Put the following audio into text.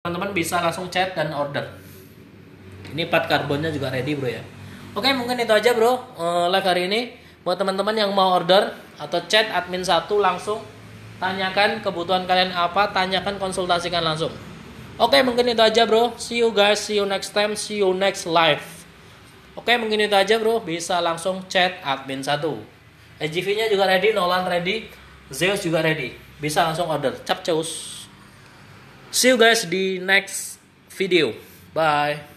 teman-teman bisa langsung chat dan order ini part karbonnya juga ready bro ya oke mungkin itu aja bro uh, live hari ini buat teman-teman yang mau order atau chat admin satu langsung tanyakan kebutuhan kalian apa tanyakan konsultasikan langsung oke mungkin itu aja bro see you guys see you next time see you next live oke mungkin itu aja bro bisa langsung chat admin satu SGV nya juga ready Nolan ready Zeus juga ready bisa langsung order cap See you guys di next video. Bye.